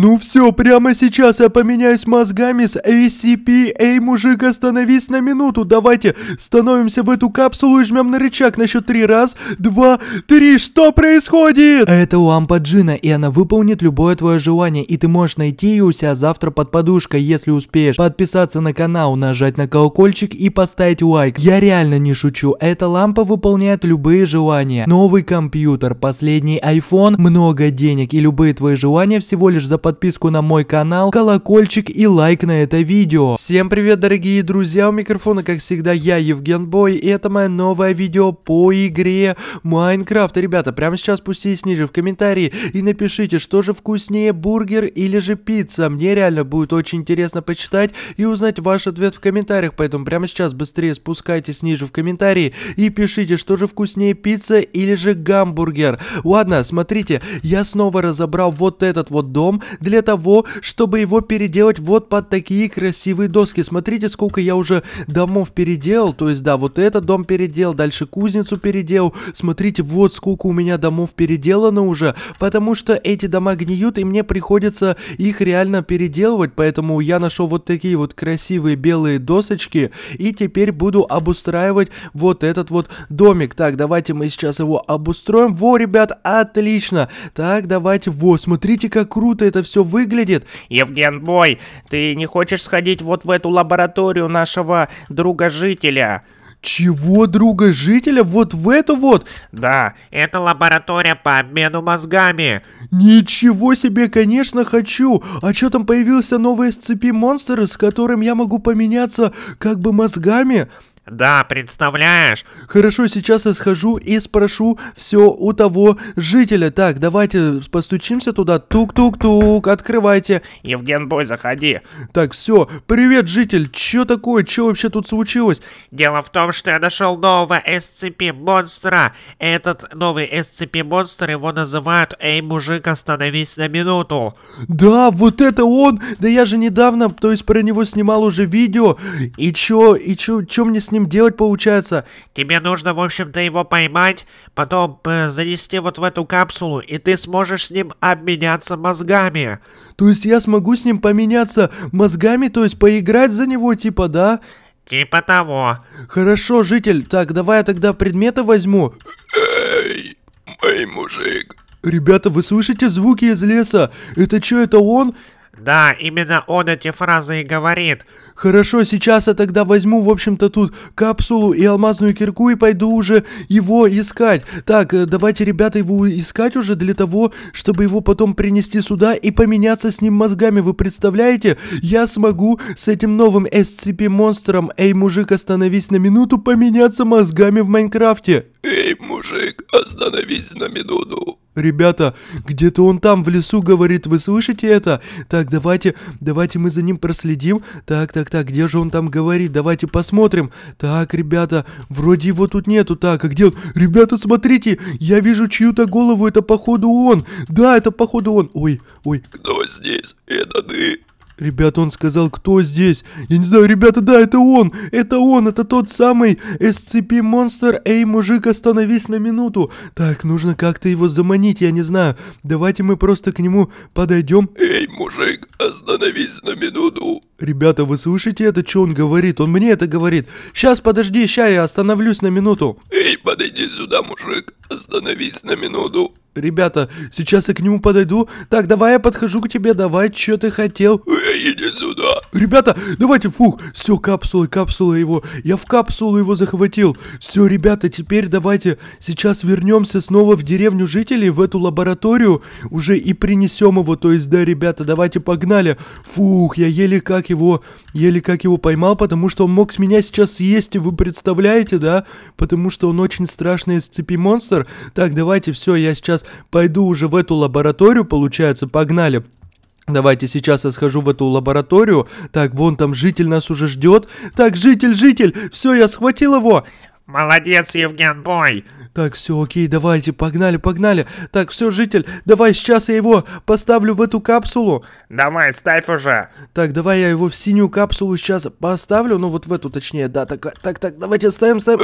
«Ну все, прямо сейчас я поменяюсь мозгами с ACP. Эй, мужик, остановись на минуту. Давайте становимся в эту капсулу и жмем на рычаг на счет три. Раз, два, три. Что происходит?» Это лампа Джина, и она выполнит любое твое желание. И ты можешь найти ее у себя завтра под подушкой, если успеешь. Подписаться на канал, нажать на колокольчик и поставить лайк. Я реально не шучу. Эта лампа выполняет любые желания. Новый компьютер, последний iPhone, много денег и любые твои желания всего лишь за подписку на мой канал, колокольчик и лайк на это видео. Всем привет, дорогие друзья, у микрофона, как всегда, я, Евген Бой, и это мое новое видео по игре Майнкрафт. Ребята, прямо сейчас спуститесь ниже в комментарии и напишите, что же вкуснее, бургер или же пицца. Мне реально будет очень интересно почитать и узнать ваш ответ в комментариях, поэтому прямо сейчас быстрее спускайтесь ниже в комментарии и пишите, что же вкуснее, пицца или же гамбургер. Ладно, смотрите, я снова разобрал вот этот вот дом, для того, чтобы его переделать вот под такие красивые доски. Смотрите, сколько я уже домов переделал. То есть, да, вот этот дом переделал, дальше кузницу переделал. Смотрите, вот сколько у меня домов переделано уже, потому что эти дома гниют, и мне приходится их реально переделывать, поэтому я нашел вот такие вот красивые белые досочки, и теперь буду обустраивать вот этот вот домик. Так, давайте мы сейчас его обустроим. Во, ребят, отлично! Так, давайте, во, смотрите, как круто это это все выглядит. Евген Бой, ты не хочешь сходить вот в эту лабораторию нашего друга-жителя? Чего друга жителя? Вот в эту вот? Да, это лаборатория по обмену мозгами. Ничего себе, конечно, хочу. А что там появился новый SCP монстр, с которым я могу поменяться как бы мозгами? Да, представляешь? Хорошо, сейчас я схожу и спрошу все у того жителя. Так, давайте постучимся туда. Тук-тук-тук, открывайте. Евген Бой, заходи. Так, все. Привет, житель. Че такое? Че вообще тут случилось? Дело в том, что я нашел нового SCP-монстра. Этот новый SCP-монстр, его называют «Эй, мужик, остановись на минуту». Да, вот это он! Да я же недавно, то есть про него снимал уже видео. И чё, и чё, чё мне снимать? ним делать получается? Тебе нужно, в общем-то, его поймать, потом э, занести вот в эту капсулу, и ты сможешь с ним обменяться мозгами. То есть я смогу с ним поменяться мозгами, то есть поиграть за него, типа, да? Типа того. Хорошо, житель. Так, давай я тогда предметы возьму. Эй, мой мужик. Ребята, вы слышите звуки из леса? Это что, это он? Да, именно он эти фразы и говорит. Хорошо, сейчас я тогда возьму, в общем-то, тут капсулу и алмазную кирку и пойду уже его искать. Так, э, давайте, ребята, его искать уже для того, чтобы его потом принести сюда и поменяться с ним мозгами. Вы представляете? Я смогу с этим новым SCP-монстром, эй, мужик, остановись на минуту, поменяться мозгами в Майнкрафте. Эй, мужик, остановись на минуту. Ребята, где-то он там в лесу говорит, вы слышите это? Так, так, давайте, давайте мы за ним проследим. Так, так, так, где же он там говорит? Давайте посмотрим. Так, ребята, вроде его тут нету. Так, а где он? Ребята, смотрите, я вижу чью-то голову, это походу он. Да, это походу он. Ой, ой. Кто здесь? Это ты? Ребята, он сказал, кто здесь? Я не знаю, ребята, да, это он! Это он, это тот самый SCP-монстр! Эй, мужик, остановись на минуту! Так, нужно как-то его заманить, я не знаю. Давайте мы просто к нему подойдем. Эй, мужик, остановись на минуту! Ребята, вы слышите это, что он говорит? Он мне это говорит. Сейчас, подожди, ща, я остановлюсь на минуту. Эй, подойди сюда, мужик, остановись на минуту. Ребята, сейчас я к нему подойду. Так, давай я подхожу к тебе, давай, что ты хотел? Эй, иди сюда. Ребята, давайте, фух, все, капсулы, капсулы его. Я в капсулу его захватил. Все, ребята, теперь давайте сейчас вернемся снова в деревню жителей, в эту лабораторию уже и принесем его. То есть, да, ребята, давайте погнали. Фух, я еле как его, еле как его поймал, потому что он мог с меня сейчас съесть, и вы представляете, да? Потому что он очень страшный с цепи монстр. Так, давайте, все, я сейчас Пойду уже в эту лабораторию, получается, погнали. Давайте сейчас я схожу в эту лабораторию. Так, вон там житель нас уже ждет. Так, житель, житель, все, я схватил его. Молодец, Евген, бой! Так, все, окей, давайте, погнали, погнали. Так, все, житель, давай сейчас я его поставлю в эту капсулу. Давай, ставь уже. Так, давай я его в синюю капсулу сейчас поставлю, ну вот в эту точнее, да, так, так, так, давайте ставим, ставим.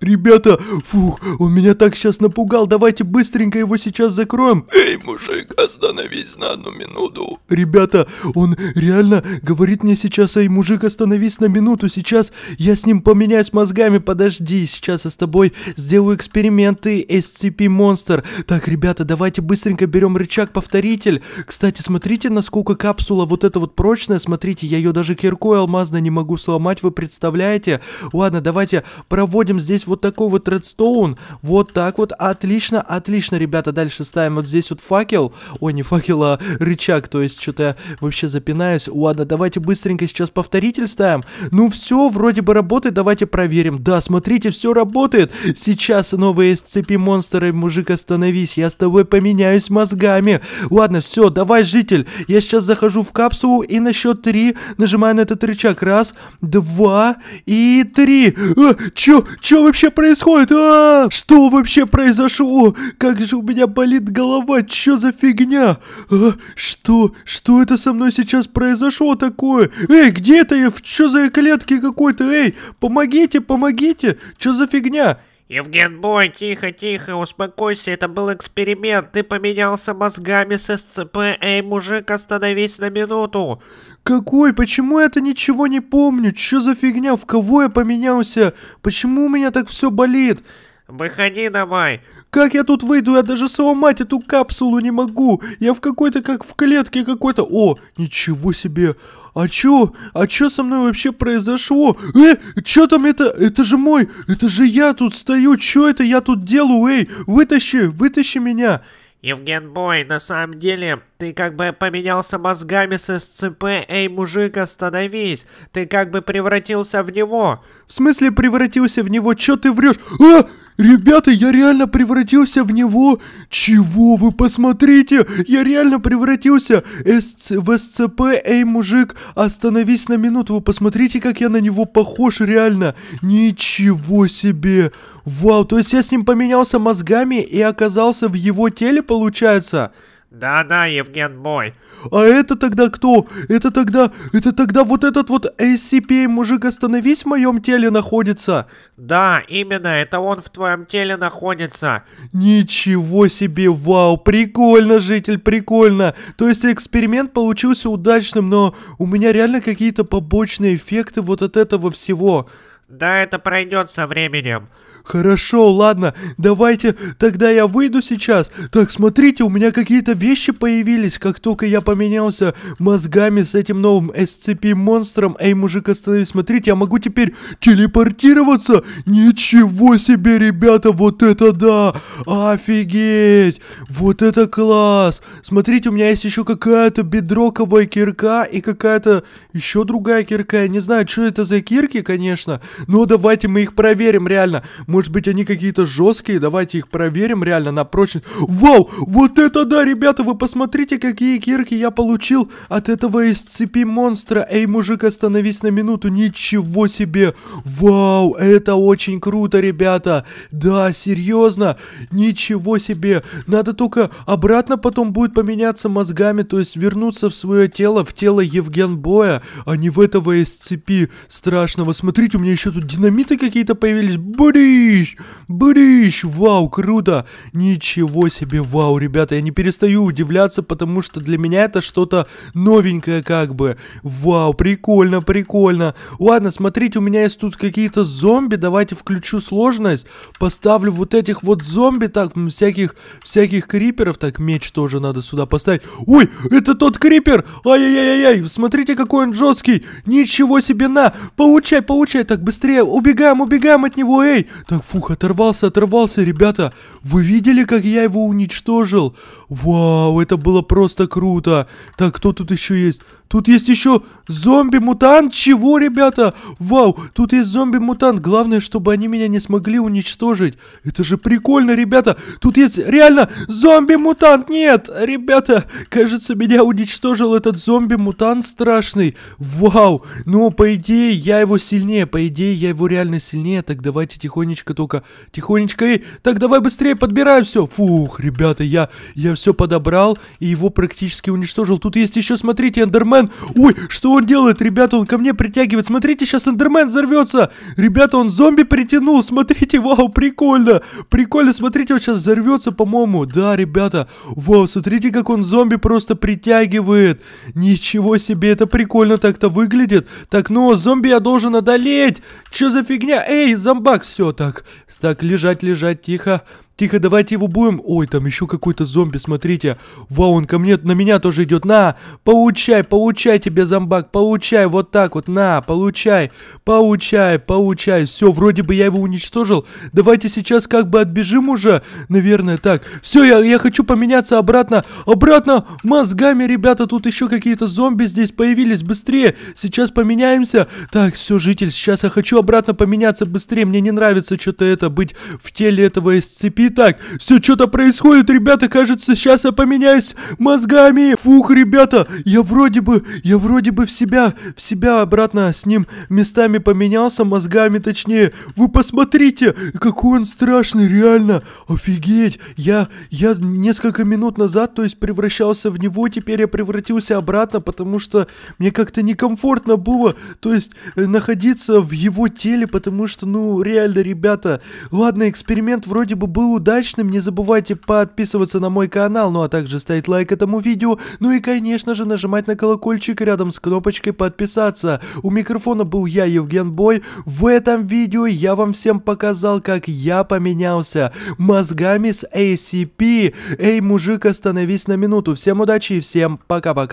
Ребята, фух, он меня так сейчас напугал, давайте быстренько его сейчас закроем. Эй, мужик, остановись на одну минуту. Ребята, он реально говорит мне сейчас, эй, мужик, остановись на минуту, сейчас я с ним поменяюсь мозгами, подожди подожди, сейчас я с тобой сделаю эксперименты SCP Монстр. Так, ребята, давайте быстренько берем рычаг-повторитель. Кстати, смотрите, насколько капсула вот эта вот прочная, смотрите, я ее даже киркой алмазной не могу сломать, вы представляете? Ладно, давайте проводим здесь вот такой вот редстоун, вот так вот, отлично, отлично, ребята, дальше ставим вот здесь вот факел, ой, не факел, а рычаг, то есть что-то я вообще запинаюсь. Ладно, давайте быстренько сейчас повторитель ставим. Ну все, вроде бы работает, давайте проверим. Да, смотрите Смотрите, все работает. Сейчас новые SCP-монстры. Мужик, остановись, я с тобой поменяюсь мозгами. Ладно, все, давай, житель. Я сейчас захожу в капсулу и на счет три нажимаю на этот рычаг. Раз, два и три. А, чё, чё вообще происходит? А, что вообще произошло? Как же у меня болит голова, чё за фигня? А, что, что это со мной сейчас произошло такое? Эй, где это я? Чё за клетки какой-то? Эй, помогите, помогите. Смотрите, что за фигня? Евген Бой, тихо, тихо, успокойся, это был эксперимент. Ты поменялся мозгами с СЦП. Эй, мужик, остановись на минуту. Какой? Почему я это ничего не помню? Что за фигня? В кого я поменялся? Почему у меня так все болит? Выходи давай. Как я тут выйду? Я даже сломать эту капсулу не могу. Я в какой-то, как в клетке какой-то. О, ничего себе. А чё? А чё со мной вообще произошло? Э, чё там это? Это же мой, это же я тут стою. Чё это я тут делаю? Эй, вытащи, вытащи меня. Евген Бой, на самом деле, ты как бы поменялся мозгами с СЦП. Эй, мужик, остановись. Ты как бы превратился в него. В смысле превратился в него? Чё ты врешь? А! Ребята, я реально превратился в него. Чего вы посмотрите? Я реально превратился СЦ... в СЦП. Эй, мужик, остановись на минуту. Вы посмотрите, как я на него похож реально. Ничего себе. Вау, то есть я с ним поменялся мозгами и оказался в его теле, получается? Да-да, Евген мой. А это тогда кто? Это тогда... Это тогда вот этот вот SCP мужик остановись в моем теле находится? Да, именно, это он в твоем теле находится. Ничего себе, вау, прикольно, житель, прикольно. То есть эксперимент получился удачным, но у меня реально какие-то побочные эффекты вот от этого всего. Да, это пройдет со временем. Хорошо, ладно, давайте, тогда я выйду сейчас. Так, смотрите, у меня какие-то вещи появились, как только я поменялся мозгами с этим новым SCP-монстром. Эй, мужик, остановись, смотрите, я могу теперь телепортироваться? Ничего себе, ребята, вот это да! Офигеть! Вот это класс! Смотрите, у меня есть еще какая-то бедроковая кирка и какая-то еще другая кирка. Я не знаю, что это за кирки, конечно, ну давайте мы их проверим реально. Может быть они какие-то жесткие, давайте их проверим реально на прочность. Вау, вот это да, ребята, вы посмотрите, какие кирки я получил от этого scp монстра. Эй, мужик, остановись на минуту, ничего себе. Вау, это очень круто, ребята. Да, серьезно, ничего себе. Надо только обратно потом будет поменяться мозгами, то есть вернуться в свое тело, в тело Боя, а не в этого SCP страшного. Смотрите, у меня еще что тут динамиты какие-то появились? бриш, бриш, Вау, круто! Ничего себе, вау, ребята, я не перестаю удивляться, потому что для меня это что-то новенькое как бы. Вау, прикольно, прикольно. Ладно, смотрите, у меня есть тут какие-то зомби, давайте включу сложность, поставлю вот этих вот зомби, так, всяких, всяких криперов, так, меч тоже надо сюда поставить. Ой, это тот крипер! Ай-яй-яй-яй, смотрите, какой он жесткий! Ничего себе, на! Получай, получай, так, быстрее быстрее! Убегаем, убегаем от него, эй! Так, фух, оторвался, оторвался, ребята. Вы видели, как я его уничтожил? Вау, это было просто круто. Так, кто тут еще есть? Тут есть еще зомби-мутант. Чего, ребята? Вау, тут есть зомби-мутант. Главное, чтобы они меня не смогли уничтожить. Это же прикольно, ребята. Тут есть реально зомби-мутант. Нет, ребята, кажется, меня уничтожил этот зомби-мутант страшный. Вау, ну, по идее, я его сильнее. По идее, я его реально сильнее. Так давайте тихонечко только, тихонечко. и так давай быстрее подбираем все. Фух, ребята, я, я все подобрал и его практически уничтожил. Тут есть еще, смотрите, эндермен. Эндермен. Ой, что он делает? Ребята, он ко мне притягивает. Смотрите, сейчас Эндермен взорвется. Ребята, он зомби притянул. Смотрите, вау, прикольно. Прикольно, смотрите, он сейчас взорвется, по-моему. Да, ребята. Вау, смотрите, как он зомби просто притягивает. Ничего себе, это прикольно так-то выглядит. Так, ну, зомби я должен одолеть. Что за фигня? Эй, зомбак, все так. Так, лежать, лежать, тихо. Тихо, давайте его будем. Ой, там еще какой-то зомби, смотрите. Вау, он ко мне, на меня тоже идет. На, получай, получай тебе, зомбак, получай, вот так вот, на, получай, получай, получай. Все, вроде бы я его уничтожил. Давайте сейчас как бы отбежим уже, наверное, так. Все, я, я хочу поменяться обратно, обратно мозгами, ребята. Тут еще какие-то зомби здесь появились, быстрее. Сейчас поменяемся. Так, все, житель, сейчас я хочу обратно поменяться быстрее. Мне не нравится что-то это, быть в теле этого из не так. Все что-то происходит, ребята, кажется, сейчас я поменяюсь мозгами. Фух, ребята, я вроде бы, я вроде бы в себя, в себя обратно с ним местами поменялся, мозгами точнее. Вы посмотрите, какой он страшный, реально. Офигеть, я, я несколько минут назад, то есть превращался в него, теперь я превратился обратно, потому что мне как-то некомфортно было, то есть э, находиться в его теле, потому что, ну, реально, ребята, ладно, эксперимент вроде бы был удачным, не забывайте подписываться на мой канал, ну а также ставить лайк этому видео, ну и конечно же нажимать на колокольчик рядом с кнопочкой подписаться. У микрофона был я, Евген Бой. В этом видео я вам всем показал, как я поменялся мозгами с ACP. Эй, мужик, остановись на минуту. Всем удачи и всем пока-пока.